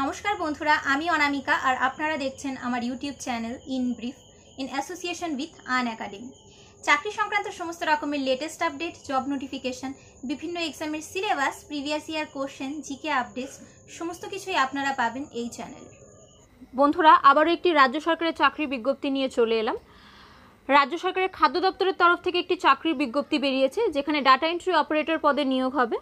নমস্কার বন্ধুরা আমি অনামিকা আর আপনারা দেখছেন আমার YouTube channel In Brief in association with Unacademy চাকরি সংক্রান্ত সমস্ত রকমের লেটেস্ট আপডেট জব নোটিফিকেশন বিভিন্ন এক্সামের syllabus previous year question GK updates সমস্ত কিছুই আপনারা পাবেন এই চ্যানেলে বন্ধুরা আবারও একটি রাজ্য সরকারের চাকরি বিজ্ঞপ্তি নিয়ে চলে এলাম রাজ্য সরকারের খাদ্য দপ্তরের তরফ থেকে একটি চাকরির বিজ্ঞপ্তি বেরিয়েছে যেখানে ডাটা এন্ট্রি অপারেটর পদে নিয়োগ হবে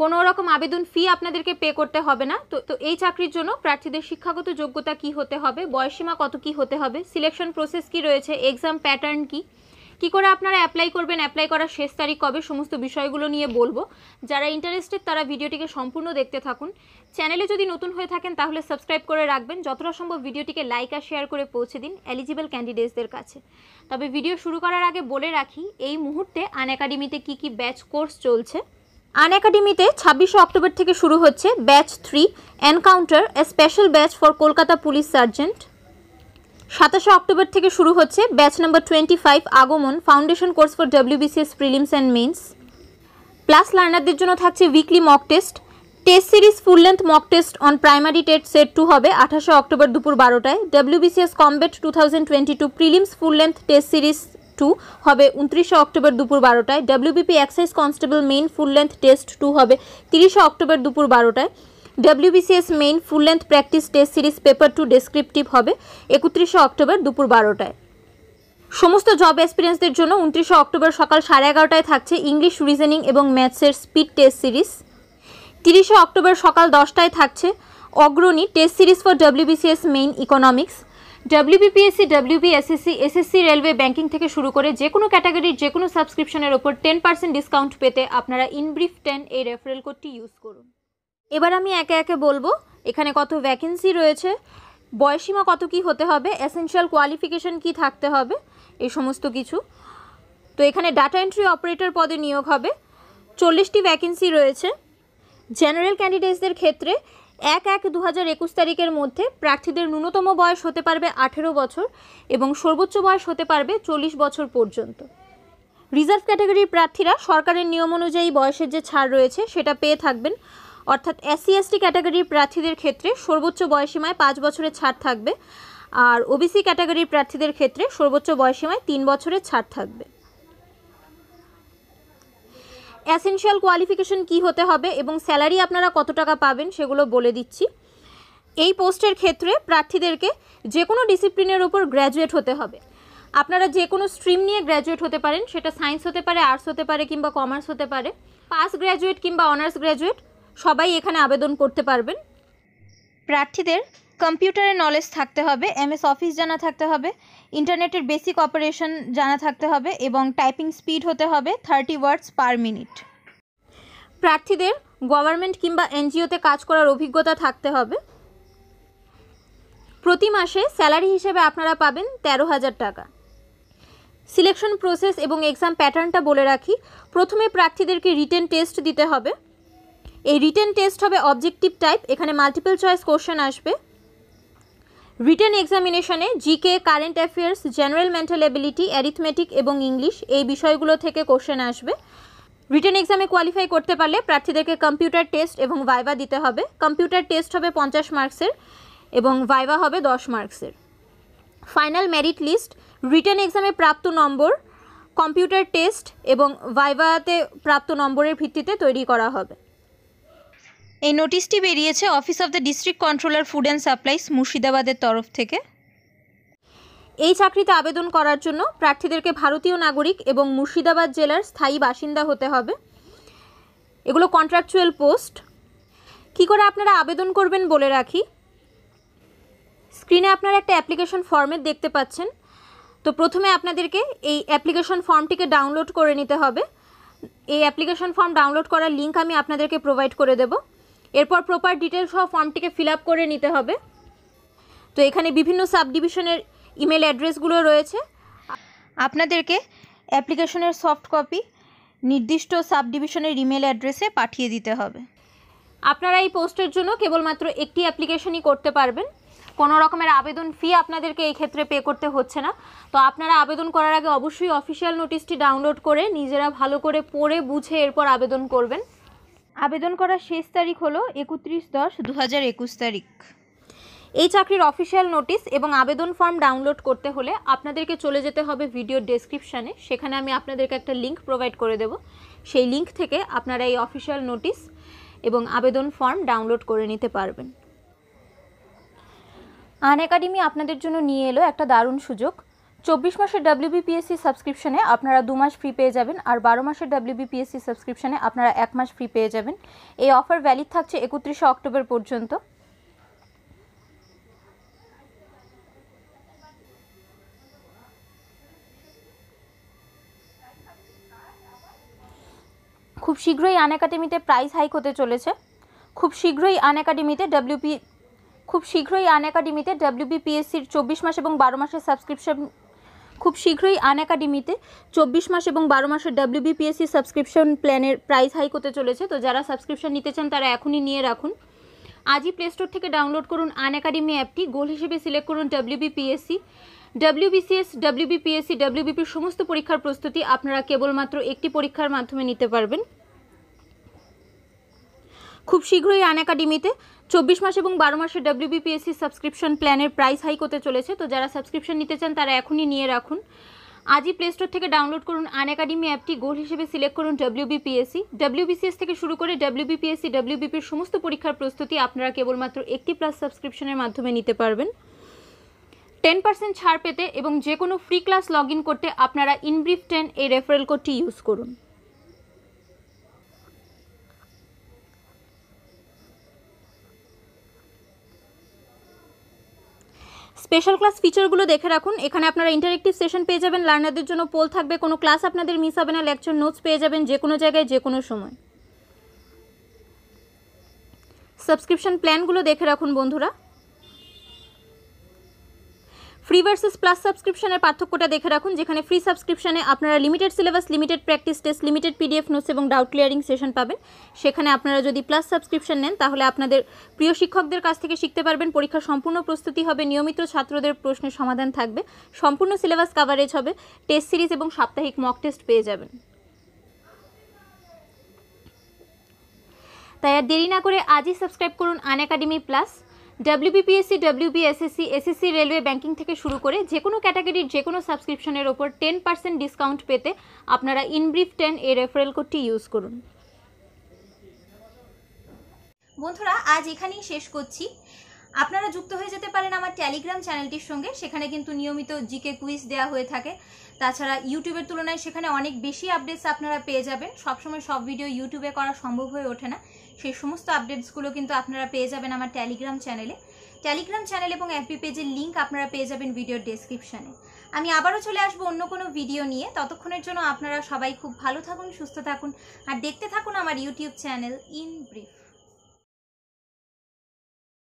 কোনো রকম আবেদন ফি আপনাদেরকে পে করতে হবে না তো তো এই চাকরির জন্য প্রার্থীদের শিক্ষাগত যোগ্যতা কি হতে হবে বয়সীমা কত কি হতে হবে সিলেকশন প্রসেস কি রয়েছে এক্সাম প্যাটার্ন কি কি করে আপনারা অ্যাপ্লাই করবেন অ্যাপ্লাই করার শেষ তারিখ কবে সমস্ত বিষয়গুলো নিয়ে বলবো যারা ইন্টারেস্টেড তারা ভিডিওটিকে সম্পূর্ণ দেখতে থাকুন চ্যানেলে যদি নতুন হয়ে থাকেন তাহলে সাবস্ক্রাইব করে রাখবেন যতটা সম্ভব ভিডিওটিকে লাইক আর শেয়ার করে পৌঁছে দিন এলিজিবল ক্যান্ডিডেটসদের কাছে তবে ভিডিও শুরু করার আগে বলে রাখি এই মুহূর্তে আন একাডেমিতে কী কী ব্যাচ কোর্স চলছে আন একাডেমিতে ছাব্বিশে অক্টোবর থেকে শুরু হচ্ছে batch three encounter a special batch for Kolkata police sergeant সাতাশে অক্টোবর থেকে শুরু হচ্ছে ব্যাচ নাম্বার টোয়েন্টি ফাইভ আগমন foundation course for WBCS prelims and mains plus লার্নারদের জন্য থাকছে weekly mock test test series full length mock test on primary TET set two হবে আঠাশে অক্টোবর দুপুর বারোটায় WBCS combat two thousand twenty two prelims full length test series two হবে উনত্রিশে October দুপুর বারোটায় WBP excise constable main full length test two হবে তিরিশে অক্টোবর দুপুর বারোটায় WBCS main full length practice test series paper two descriptive হবে একত্রিশে অক্টোবর দুপুর বারোটায় সমস্ত জব এক্সপিরিয়েন্সদের জন্য উনত্রিশে অক্টোবর সকাল সাড়ে এগারোটায় থাকছে ইংলিশ রিজনিং এবং ম্যাথসের স্পিড টেস্ট সিরিজ তিরিশে অক্টোবর সকাল দশটায় থাকছে অগ্রণী test series for WBCS main economics WBPSC WBSSC SSC railway banking থেকে শুরু করে যে কোনো ক্যাটাগরির যে কোনো সাবস্ক্রিপশনের ওপর টেন পার্সেন্ট ডিসকাউন্ট পেতে আপনারা ইনব্রিফ টেন এই রেফারেল কোডটি ইউজ করুন এবার আমি একে একে বলবো এখানে কত ভ্যাকেন্সি রয়েছে বয়সীমা কত কি হতে হবে এসেনশিয়াল কোয়ালিফিকেশন কি থাকতে হবে এই সমস্ত কিছু তো এখানে ডাটা এন্ট্রি অপারেটর পদে নিয়োগ হবে চল্লিশটি ভ্যাকেন্সি রয়েছে জেনারেল ক্যান্ডিডেটসদের ক্ষেত্রে এক এক দু হাজার একুশ তারিখের মধ্যে প্রার্থীদের ন্যূনতম বয়স হতে পারবে আঠেরো বছর এবং সর্বোচ্চ বয়স হতে পারবে চল্লিশ বছর পর্যন্ত রিজার্ভ ক্যাটাগরির প্রার্থীরা সরকারের নিয়ম অনুযায়ী বয়সের যে ছাড় রয়েছে সেটা পেয়ে থাকবেন অর্থাৎ এসসি এসটি ক্যাটাগরির প্রার্থীদের ক্ষেত্রে সর্বোচ্চ বয়সীমায় পাঁচ বছরের ছাড় থাকবে আর ওবিসি ক্যাটাগরির প্রার্থীদের ক্ষেত্রে সর্বোচ্চ বয়সীমায় তিন বছরের ছাড় থাকবে অ্যাসেনশিয়াল কোয়ালিফিকেশন কি হতে হবে এবং স্যালারি আপনারা কত টাকা পাবেন সেগুলো বলে দিচ্ছি এই পোস্টের ক্ষেত্রে প্রার্থীদেরকে যে কোনো ডিসিপ্লিনের ওপর গ্র্যাজুয়েট হতে হবে আপনারা যে কোনো স্ট্রিম নিয়ে গ্র্যাজুয়েট হতে পারেন সেটা সায়েন্স হতে পারে আর্টস হতে পারে কিংবা কমার্স হতে পারে পাস গ্র্যাজুয়েট কিংবা অনার্স গ্র্যাজুয়েট সবাই এখানে আবেদন করতে পারবেন প্রার্থীদের কম্পিউটারের নলেজ থাকতে হবে এমএস অফিস জানা থাকতে হবে ইন্টারনেটের বেসিক অপারেশন জানা থাকতে হবে এবং টাইপিং স্পিড হতে হবে থার্টি ওয়ার্ডস পার মিনিট প্রার্থীদের গভর্নমেন্ট কিংবা এনজিওতে কাজ করার অভিজ্ঞতা থাকতে হবে প্রতি মাসে স্যালারি হিসেবে আপনারা পাবেন তেরো হাজার টাকা সিলেকশন প্রসেস এবং এক্সাম প্যাটার্নটা বলে রাখি প্রথমে প্রার্থীদেরকে রিটেন টেস্ট দিতে হবে এই রিটেন টেস্ট হবে অবজেক্টিভ টাইপ এখানে মাল্টিপল চয়েস কোশ্চেন আসবে রিটেন এক্সামিনেশনে GK current affairs general mental ability arithmetic এবং ইংলিশ এই বিষয়গুলো থেকে কোশ্চেন আসবে রিটেন এক্সামে কোয়ালিফাই করতে পারলে প্রার্থীদেরকে কম্পিউটার টেস্ট এবং ভাইভা দিতে হবে কম্পিউটার টেস্ট হবে পঞ্চাশ মার্কসের এবং ভাইভা হবে দশ মার্কসের ফাইনাল মেরিট লিস্ট রিটেন এক্সামে প্রাপ্ত নম্বর কম্পিউটার টেস্ট এবং ভাইভাতে প্রাপ্ত নম্বরের ভিত্তিতে তৈরি করা হবে এই নোটিশটি বেরিয়েছে office of the district controller food and supplies মুর্শিদাবাদের তরফ থেকে এই চাকরিতে আবেদন করার জন্য প্রার্থীদেরকে ভারতীয় নাগরিক এবং মুর্শিদাবাদ জেলার স্থায়ী বাসিন্দা হতে হবে এগুলো কন্ট্রাকচুয়াল পোস্ট কি করে আপনারা আবেদন করবেন বলে রাখি স্ক্রিনে আপনারা একটা অ্যাপ্লিকেশন ফর্মের দেখতে পাচ্ছেন তো প্রথমে আপনাদেরকে এই অ্যাপ্লিকেশন ফর্মটিকে ডাউনলোড করে নিতে হবে এই অ্যাপ্লিকেশন ফর্ম ডাউনলোড করার লিঙ্ক আমি আপনাদেরকে প্রোভাইড করে দেবো এরপর প্রপার ডিটেলস সহ ফর্মটিকে ফিল আপ করে নিতে হবে তো এখানে বিভিন্ন সাব ডিভিশনের ইমেল অ্যাড্রেসগুলো রয়েছে আপনাদেরকে অ্যাপ্লিকেশনের সফট কপি নির্দিষ্ট সাব ডিভিশনের ইমেল অ্যাড্রেসে পাঠিয়ে দিতে হবে আপনারা এই পোস্টের জন্য কেবলমাত্র একটি অ্যাপ্লিকেশনই করতে পারবেন কোনো রকমের আবেদন ফি আপনাদেরকে এই ক্ষেত্রে পে করতে হচ্ছে না তো আপনারা আবেদন করার আগে অবশ্যই অফিসিয়াল নোটিশটি ডাউনলোড করে নিজেরা ভালো করে পড়ে বুঝে এরপর আবেদন করবেন আবেদন করার শেষ তারিখ হলো একত্রিশ দশ দু হাজার একুশ তারিখ এই চাকরির অফিসিয়াল নোটিশ এবং আবেদন ফর্ম ডাউনলোড করতে হলে আপনাদেরকে চলে যেতে হবে ভিডিও ডেসক্রিপশানে সেখানে আমি আপনাদেরকে একটা লিঙ্ক প্রোভাইড করে দেব সেই লিঙ্ক থেকে আপনারা এই অফিসিয়াল নোটিশ এবং আবেদন ফর্ম ডাউনলোড করে নিতে পারবেন আন একাডেমি আপনাদের জন্য নিয়ে এলো একটা দারুণ সুযোগ চব্বিশ মাসের ডাব্লিউবিপিএসসি সাবস্ক্রিপশনে আপনারা দু মাস ফ্রি পেয়ে যাবেন আর বারো মাসের ডাব্লিউবিপিএসসি সাবস্ক্রিপশনে আপনারা এক মাস ফ্রি পেয়ে যাবেন এই অফার ভ্যালিড থাকছে একত্রিশে অক্টোবর পর্যন্ত খুব শীঘ্রই আন একাডেমিতে প্রাইস হাইক হতে চলেছে খুব শীঘ্রই আন একাডেমিতে ডাব্লিউপি খুব শীঘ্রই আন একাডেমিতে ডাব্লিউবিপিএসসির চব্বিশ মাস এবং বারো মাসের সাবস্ক্রিপশন খুব শীঘ্রই আন একাডেমিতে চব্বিশ মাস এবং বারো মাসের বিপিএসসি সাবস্ক্রিপশন প্ল্যানের প্রাইস হাইক হতে চলেছে তো যারা সাবস্ক্রিপশন নিতে চান তারা এখনই নিয়ে রাখুন আজই প্লে স্টোর থেকে ডাউনলোড করুন আন একাডেমি অ্যাপটি গোল হিসেবে সিলেক্ট করুন ডাব্লিউ বিপিএসসি ডাব্লিউ বিপির সমস্ত পরীক্ষার প্রস্তুতি আপনারা কেবলমাত্র একটি পরীক্ষার মাধ্যমে নিতে পারবেন খুব শীঘ্রই আন একাডেমিতে চব্বিশ মাস এবং বারো মাসের ডাব্লিউবিপিএসসি সাবস্ক্রিপশন প্ল্যানের প্রাইস হাই করতে চলেছে তো যারা সাবস্ক্রিপশন নিতে চান তারা এখনই নিয়ে রাখুন আজই প্লে স্টোর থেকে ডাউনলোড করুন আন একাডেমি অ্যাপটি গোল হিসেবে সিলেক্ট করুন ডাব্লিউবিপিএসসি ডাব্লিউবিসিএস থেকে শুরু করে ডাব্লিউবিপিএসসি ডাব্লিউবিপির সমস্ত পরীক্ষার প্রস্তুতি আপনারা কেবলমাত্র একটি প্লাস সাবস্ক্রিপশনের মাধ্যমে নিতে পারবেন টেন পার্সেন্ট ছাড় পেতে এবং যে কোনো ফ্রি ক্লাস লগ করতে আপনারা ইনব্রিফ টেন এই রেফারেল কোডটি ইউজ করুন স্পেশাল ক্লাস ফিচারগুলো দেখে রাখুন এখানে আপনারা ইন্টারেক্টিভ সেশন পেয়ে যাবেন লার্নারদের জন্য পোল থাকবে কোনো ক্লাস আপনাদের মিস হবে না লেকচার নোটস পেয়ে যাবেন যে কোনো জায়গায় যে কোনো সময় সাবস্ক্রিপশন প্ল্যানগুলো দেখে রাখুন বন্ধুরা ফ্রি ভার্সেস প্লাস সাবস্ক্রিপশনের পার্থক্যটা দেখে রাখুন যেখানে ফ্রি সাবস্ক্রিপশনে আপনারা limited syllabus limited practice test limited PDF notes এবং ডাউট ক্লিয়ারিং সেশন পাবেন সেখানে আপনারা যদি প্লাস সাবস্ক্রিপশন নেন তাহলে আপনাদের প্রিয় শিক্ষকদের কাছ থেকে শিখতে পারবেন পরীক্ষার সম্পূর্ণ প্রস্তুতি হবে নিয়মিত ছাত্রদের প্রশ্নের সমাধান থাকবে সম্পূর্ণ সিলেবাস কাভারেজ হবে টেস্ট সিরিজ এবং সাপ্তাহিক মক টেস্ট পেয়ে যাবেন তাই আর দেরি না করে আজই সাবস্ক্রাইব করুন Unacademy plus WBPSC WBSSC SSC railway banking থেকে শুরু করে যে কোনো ক্যাটাগরির যে কোনো সাবস্ক্রিপশনের ওপর টেন পার্সেন্ট ডিসকাউন্ট পেতে আপনারা ইনব্রিফ টেন এ রেফারেল কোডটি ইউজ করুন বন্ধুরা আজ এখানেই শেষ করছি আপনারা যুক্ত হয়ে যেতে পারেন আমার টেলিগ্রাম চ্যানেলটির সঙ্গে সেখানে কিন্তু নিয়মিত জিকে কুইজ দেওয়া হয়ে থাকে তাছাড়া ইউটিউবের তুলনায় সেখানে অনেক বেশি আপডেটস আপনারা পেয়ে যাবেন সবসময় সব ভিডিও ইউটিউবে করা সম্ভব হয়ে ওঠে না সেই সমস্ত আপডেটসগুলো কিন্তু আপনারা পেয়ে যাবেন আমার টেলিগ্রাম চ্যানেলে টেলিগ্রাম চ্যানেল এবং এফবি পেজের লিঙ্ক আপনারা পেয়ে যাবেন ভিডিওর ডেসক্রিপশানে আমি আবারও চলে আসবো অন্য কোনো ভিডিও নিয়ে ততক্ষণের জন্য আপনারা সবাই খুব ভালো থাকুন সুস্থ থাকুন আর দেখতে থাকুন আমার ইউটিউব চ্যানেল ইন ব্রিফ